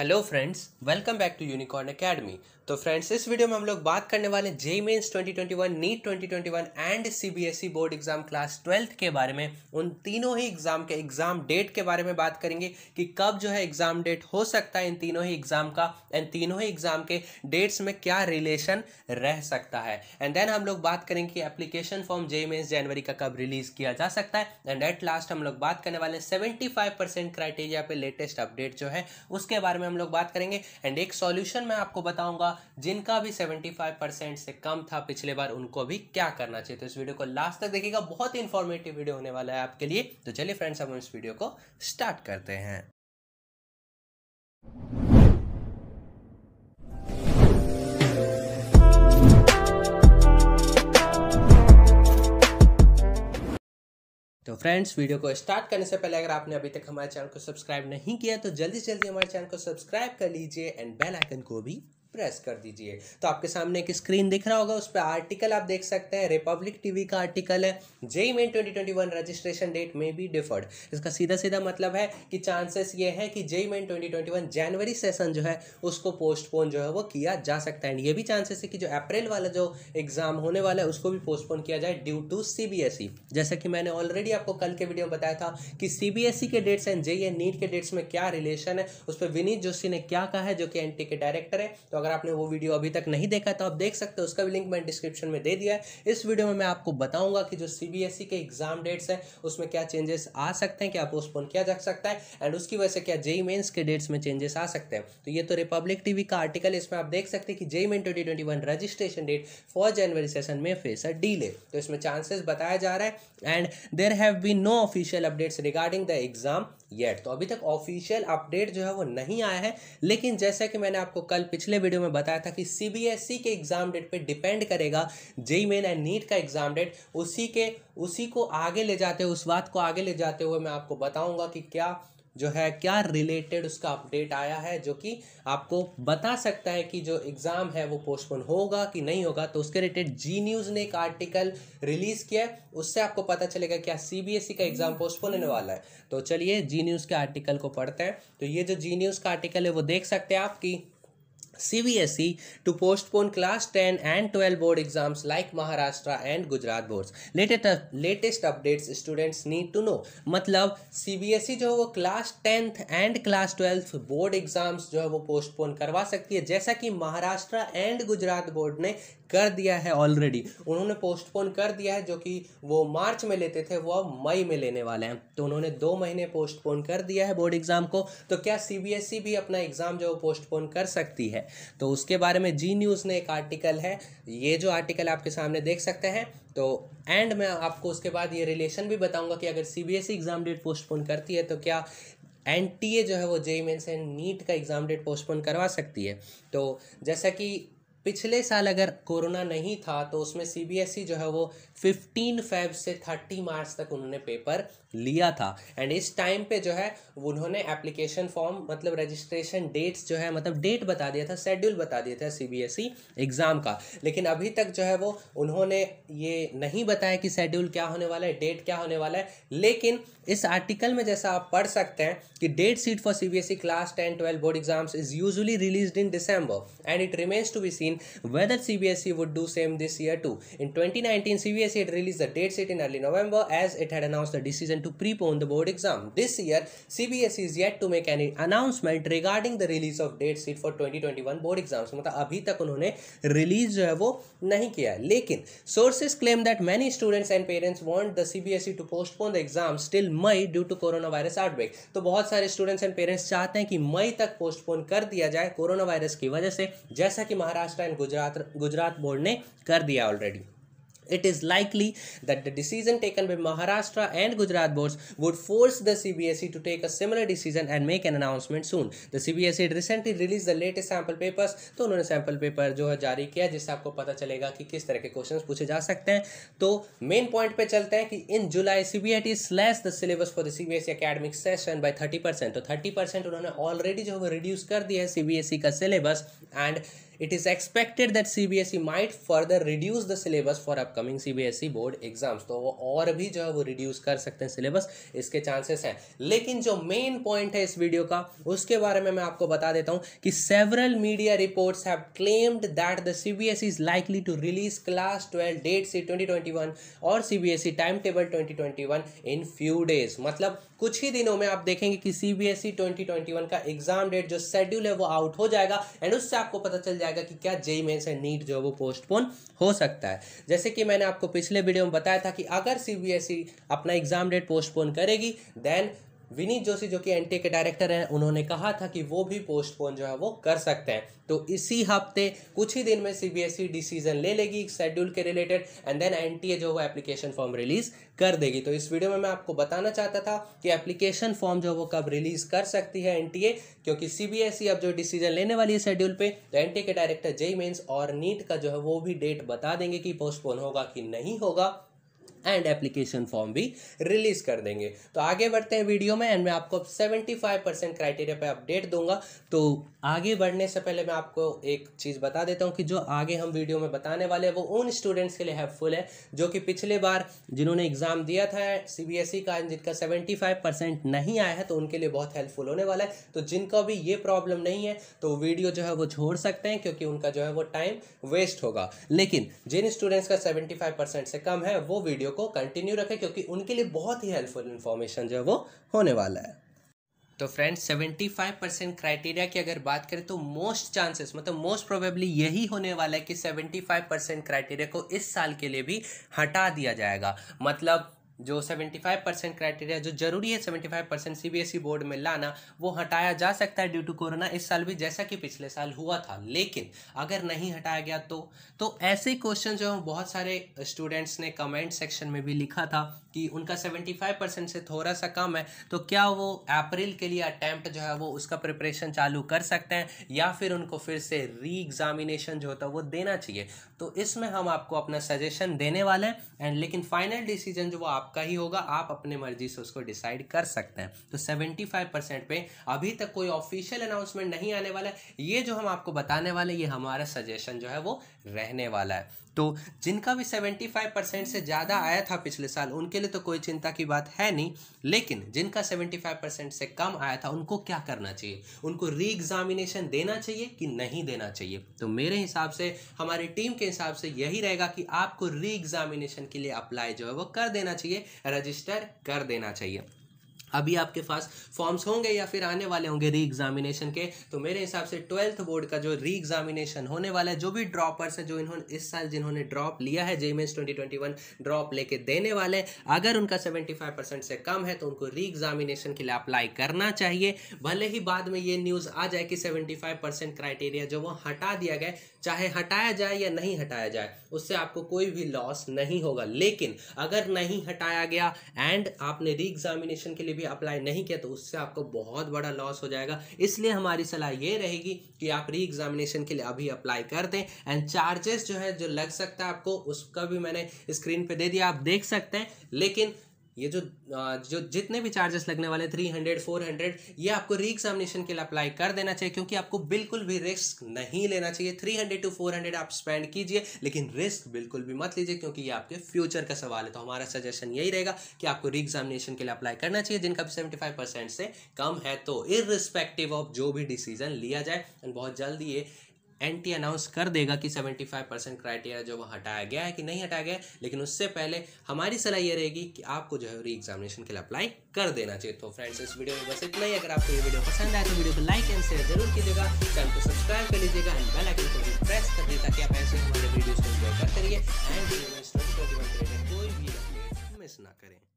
Hello friends welcome back to Unicorn Academy तो friends इस video में हम लोग बात करने वाले JEE mains 2021 NEET 2021 and CBSE board exam class twelfth के बारे में उन तीनों ही एग्जाम के एग्जाम डेट के बारे में बात करेंगे कि कब जो है एग्जाम डेट हो सकता है इन तीनों ही एग्जाम का एंड तीनों ही एग्जाम के डेट्स में क्या रिलेशन रह सकता है एंड देन हम लोग बात करेंगे कि एप्लीकेशन फॉर्म जे मेन्स जनवरी का कब रिलीज किया जा सकता है एंड एट लास्ट हम लोग बात करने वाले सेवेंटी क्राइटेरिया पे लेटेस्ट अपडेट जो है उसके बारे में हम लोग बात करेंगे एंड एक सॉल्यूशन मैं आपको बताऊंगा जिनका भी 75 परसेंट से कम था पिछले बार उनको भी क्या करना चाहिए तो इस वीडियो को लास्ट तक देखिएगा बहुत ही इन्फॉर्मेटिव वीडियो होने वाला है आपके लिए तो चलिए फ्रेंड्स हम इस वीडियो को स्टार्ट करते हैं फ्रेंड्स वीडियो को स्टार्ट करने से पहले अगर आपने अभी तक हमारे चैनल को सब्सक्राइब नहीं किया तो जल्दी से जल्दी हमारे चैनल को सब्सक्राइब कर लीजिए एंड बेल आइकन को भी प्रेस कर दीजिए तो आपके सामने एक स्क्रीन दिख रहा होगा उस पर आर्टिकल आप देख सकते हैं रिपब्लिक टीवी का आर्टिकल है जेई मेन 2021 रजिस्ट्रेशन डेट में भी डिफर्ड इसका सीधा सीधा मतलब है कि चांसेस ये है कि जेई मेन 2021 जनवरी सेशन जो है उसको पोस्टपोन जो है वो किया जा सकता है एंड ये भी चांसेस है कि जो अप्रैल वाला जो एग्जाम होने वाला है उसको भी पोस्टपोन किया जाए ड्यू टू सी जैसा कि मैंने ऑलरेडी आपको कल के वीडियो में बताया था कि सी के dates and JEE and NEET के डेट्स में क्या रिलेशन है उस पर विनीत जोशी ने क्या कहा है जो कि एनटी के डायरेक्टर है तो तो अगर आपने वो वीडियो अभी तक नहीं देखा तो आप देख सकते हो उसका भी लिंक मैंने डिस्क्रिप्शन में दे दिया है इस वीडियो में मैं आपको बताऊंगा कि जो सी e के एग्जाम डेट्स हैं उसमें क्या चेंजेस आ सकते हैं क्या पोस्टपोन किया जा सकता है एंड उसकी वजह से क्या जेई मेन्स e e के डेट्स में चेंजेस आ सकते हैं तो ये तो रिपब्लिक टीवी का आर्टिकल इसमें आप देख सकते हैं कि JEE main twenty registration date for January session में फेस अ डीले तो इसमें चांसेस बताया जा रहा है and there have be no official updates regarding the exam yet तो अभी तक ऑफिशियल अपडेट जो है वो नहीं आया है लेकिन जैसा कि मैंने आपको कल पिछले वीडियो में बताया था कि सीबीएसई e के एग्ज़ाम डेट पे डिपेंड करेगा जेई मेन एंड नीट का एग्ज़ाम डेट उसी के उसी को आगे ले जाते हुए उस बात को आगे ले जाते हुए मैं आपको बताऊंगा कि क्या जो है क्या रिलेटेड उसका अपडेट आया है जो कि आपको बता सकता है कि जो एग्ज़ाम है वो पोस्टपोन होगा कि नहीं होगा तो उसके रिलेटेड जी न्यूज़ ने एक आर्टिकल रिलीज़ किया है उससे आपको पता चलेगा क्या सी e का एग्ज़ाम पोस्टपोन होने वाला है तो चलिए जी न्यूज़ के आर्टिकल को पढ़ते हैं तो ये जो जी न्यूज़ का आर्टिकल है वो देख सकते हैं आप कि CBSE to postpone class 10 and 12 board exams like Maharashtra and Gujarat boards. Latest uh, latest updates students need to know. Matlab CBSE jo है class 10th and class 12th board exams jo जो postpone karwa sakti hai. Jaisa ki Maharashtra and Gujarat board ne कर दिया है already उन्होंने postpone कर दिया है जो कि वो मार्च में लेते थे वो अब मई में लेने वाले हैं तो उन्होंने दो महीने पोस्टपोन कर दिया है बोर्ड एग्ज़ाम को तो क्या सी e भी अपना एग्ज़ाम जो पोस्टपोन कर सकती है तो उसके बारे में जी न्यूज़ ने एक आर्टिकल है ये जो आर्टिकल आपके सामने देख सकते हैं तो एंड मैं आपको उसके बाद ये रिलेशन भी बताऊंगा कि अगर सीबीएसई एग्ज़ाम डेट पोस्टपोन करती है तो क्या एन जो है वो जेई मेन्स एंड नीट का एग्ज़ाम डेट पोस्टपोन करवा सकती है तो जैसा कि पिछले साल अगर कोरोना नहीं था तो उसमें सीबीएसई e जो है वो 15 फेब से 30 मार्च तक उन्होंने पेपर लिया था एंड इस टाइम पे जो है उन्होंने एप्लीकेशन फॉर्म मतलब रजिस्ट्रेशन डेट्स जो है मतलब डेट बता दिया था शेड्यूल बता दिया था सीबीएसई एग्ज़ाम e का लेकिन अभी तक जो है वो उन्होंने ये नहीं बताया कि शेड्यूल क्या होने वाला है डेट क्या होने वाला है लेकिन इस आर्टिकल में जैसा आप पढ़ सकते हैं कि डेट सीट फॉर ई class ten twelve board exams is usually release in December and it remains to be seen whether CBSE would do same this year too. In 2019, CBSE had released the date set in early November as it had announced the decision to prepone the board exam. This year, CBSE is yet to make any announcement regarding the release of date set for 2021 board exams. मतलब अभी तक उन्होंने release जो है वो नहीं किया है लेकिन sources claim that many students and parents want the CBSE to postpone the exams till May due to coronavirus outbreak. तो बहुत सारे students and parents चाहते हैं कि मई तक postpone कर दिया जाए कोरोना वायरस की वजह से जैसा कि महाराष्ट्र एंड गुजरात गुजरात बोर्ड ने कर दिया already it is likely that the decision taken by Maharashtra and Gujarat board would force the C B S E to take a similar decision and make an announcement soon the C B S E recently release the latest sample papers तो उन्होंने sample paper जो है जारी किया जिससे आपको पता चलेगा कि किस तरह के क्वेश्चन पूछे जा सकते हैं तो मेन पॉइंट पर चलते हैं कि in July C B I T slash the syllabus for the C B S E academic session by thirty percent तो थर्टी परसेंट उन्होंने ऑलरेडी जो है रिड्यूस कर दिया है सी बी एस ई का syllabus and it is expected that CBSE might further reduce the syllabus for upcoming CBSE board exams तो वो और भी जो है वो reduce कर सकते हैं syllabus इसके chances हैं लेकिन जो main point है इस वीडियो का उसके बारे में मैं आपको बता देता हूँ कि several media reports have claimed that the CBSE is likely to release class 12 date C 2021 और CBSE timetable 2021 in few days मतलब कुछ ही दिनों में आप देखेंगे कि CBSE 2021 का एग्जाम डेट जो शेड्यूल है वो आउट हो जाएगा एंड उससे आपको पता चल जाएगा जाएगा कि क्या जेई मेन्स एंड नीट जो है वो पोस्टपोन हो सकता है जैसे कि मैंने आपको पिछले वीडियो में बताया था कि अगर सी अपना एग्जाम डेट पोस्टपोन करेगी देन विनीत जोशी जो कि एन के डायरेक्टर हैं उन्होंने कहा था कि वो भी पोस्टपोन जो है वो कर सकते हैं तो इसी हफ्ते कुछ ही दिन में सीबीएसई डिसीजन e ले लेगी शेड्यूल के रिलेटेड एंड देन एन जो वो एप्लीकेशन फॉर्म रिलीज कर देगी तो इस वीडियो में मैं आपको बताना चाहता था कि एप्लीकेशन फॉर्म जो वो कब रिलीज कर सकती है एन क्योंकि सीबीएसई e अब जो डिसीजन लेने वाली है शेड्यूल पे तो एन के डायरेक्टर जय मेन्स और नीट का जो है वो भी डेट बता देंगे कि पोस्टपोन होगा कि नहीं होगा एंड एप्लीकेशन फॉर्म भी रिलीज कर देंगे तो आगे बढ़ते हैं वीडियो में एंड मैं आपको सेवेंटी फाइव परसेंट क्राइटेरिया पर अपडेट दूंगा तो आगे बढ़ने से पहले मैं आपको एक चीज़ बता देता हूँ कि जो आगे हम वीडियो में बताने वाले हैं वो उन स्टूडेंट्स के लिए हेल्पफुल है जो कि पिछले बार जिन्होंने एग्ज़ाम दिया था सी e का जिनका सेवेंटी फाइव परसेंट नहीं आया है तो उनके लिए बहुत हेल्पफुल होने वाला है तो जिनका भी ये प्रॉब्लम नहीं है तो वीडियो जो है वो छोड़ सकते हैं क्योंकि उनका जो है वो टाइम वेस्ट होगा लेकिन जिन स्टूडेंट्स का सेवेंटी फाइव परसेंट से कम है वो वीडियो वीडियो को कंटिन्यू रखें क्योंकि उनके लिए बहुत ही हेल्पफुल इन्फॉर्मेशन जो है वो होने वाला है तो फ्रेंड्स 75 परसेंट क्राइटेरिया की अगर बात करें तो मोस्ट चांसेस मतलब मोस्ट प्रोबेबली यही होने वाला है कि 75 परसेंट क्राइटेरिया को इस साल के लिए भी हटा दिया जाएगा मतलब जो 75 परसेंट क्राइटेरिया जो जरूरी है 75 परसेंट सी बोर्ड में लाना वो हटाया जा सकता है ड्यू टू कोरोना इस साल भी जैसा कि पिछले साल हुआ था लेकिन अगर नहीं हटाया गया तो तो ऐसे क्वेश्चन जो हम बहुत सारे स्टूडेंट्स ने कमेंट सेक्शन में भी लिखा था कि उनका 75 परसेंट से थोड़ा सा कम है तो क्या वो अप्रैल के लिए अटैम्प्ट जो है वो उसका प्रिपरेशन चालू कर सकते हैं या फिर उनको फिर से री एग्जामिनेशन जो होता है वो देना चाहिए तो इसमें हम आपको अपना सजेशन देने वाले हैं एंड लेकिन फाइनल डिसीजन जो वो आप आपका ही होगा आप अपने मर्जी से उसको डिसाइड कर सकते हैं तो 75 परसेंट पे अभी तक कोई ऑफिशियल अनाउंसमेंट नहीं आने वाला है ये जो हम आपको बताने वाले ये हमारा सजेशन जो है वो रहने वाला है तो जिनका भी सेवेंटी फाइव परसेंट से ज़्यादा आया था पिछले साल उनके लिए तो कोई चिंता की बात है नहीं लेकिन जिनका सेवेंटी फाइव परसेंट से कम आया था उनको क्या करना चाहिए उनको री एग्जामिनेशन देना चाहिए कि नहीं देना चाहिए तो मेरे हिसाब से हमारी टीम के हिसाब से यही रहेगा कि आपको री एग्जामिनेशन के लिए अप्लाई जो है वो कर देना चाहिए रजिस्टर कर देना चाहिए अभी आपके पास फॉर्म्स होंगे या फिर आने वाले होंगे री एग्जामिनेशन के तो मेरे हिसाब से ट्वेल्थ बोर्ड का जो री एग्जामिनेशन होने वाला है जो भी ड्रॉपर्स हैं जो इन्होंने इस साल जिन्होंने ड्रॉप लिया है जेम एस ट्वेंटी ड्रॉप लेके देने वाले अगर उनका सेवेंटी से कम है तो उनको री एग्जामिनेशन के लिए अप्लाई करना चाहिए भले ही बाद में ये न्यूज़ आ जाए कि सेवेंटी क्राइटेरिया जो वो हटा दिया गया चाहे हटाया जाए या नहीं हटाया जाए उससे आपको कोई भी लॉस नहीं होगा लेकिन अगर नहीं हटाया गया एंड आपने री एग्जामिनेशन के लिए भी अप्लाई नहीं किया तो उससे आपको बहुत बड़ा लॉस हो जाएगा इसलिए हमारी सलाह ये रहेगी कि आप री एग्जामिनेशन के लिए अभी अप्लाई कर दें एंड चार्जेस जो है जो लग सकता है आपको उसका भी मैंने स्क्रीन पर दे दिया आप देख सकते हैं लेकिन ये जो जो जितने भी चार्जेस लगने वाले थ्री हंड्रेड फोर हंड्रेड ये आपको री एग्जामिनेशन के लिए अप्लाई कर देना चाहिए क्योंकि आपको बिल्कुल भी रिस्क नहीं लेना चाहिए three hundred to four hundred आप स्पेंड कीजिए लेकिन रिस्क बिल्कुल भी मत लीजिए क्योंकि ये आपके फ्यूचर का सवाल है तो हमारा सजेशन यही रहेगा कि आपको री एग्जामिनेशन के लिए अप्लाई करना चाहिए जिनका सेवेंटी फाइव परसेंट से कम है तो इरिस्पेक्टिव ऑफ जो भी डिसीजन लिया जाए एंड बहुत जल्दी ये एनटी अनाउंस कर देगा कि 75 परसेंट क्राइटेरिया जो वो हटाया गया है कि नहीं हटाया गया लेकिन उससे पहले हमारी सलाह ये रहेगी कि आपको जो है री एग्जामिनेशन के लिए अप्लाई कर देना चाहिए तो फ्रेंड्स इस वीडियो में बस इतना ही अगर आपको ये वीडियो पसंद आए तो वीडियो को लाइक एंड शेयर जरूर कीजिएगा चैनल को सब्सक्राइब कर लीजिएगा एंड बेल आइकन को भी प्रेस कर दीजिए ताकि आप ऐसे हमारे वीडियोज़ को एंजॉय करते रहिए एंड कोई भी अपडेट मिस ना करें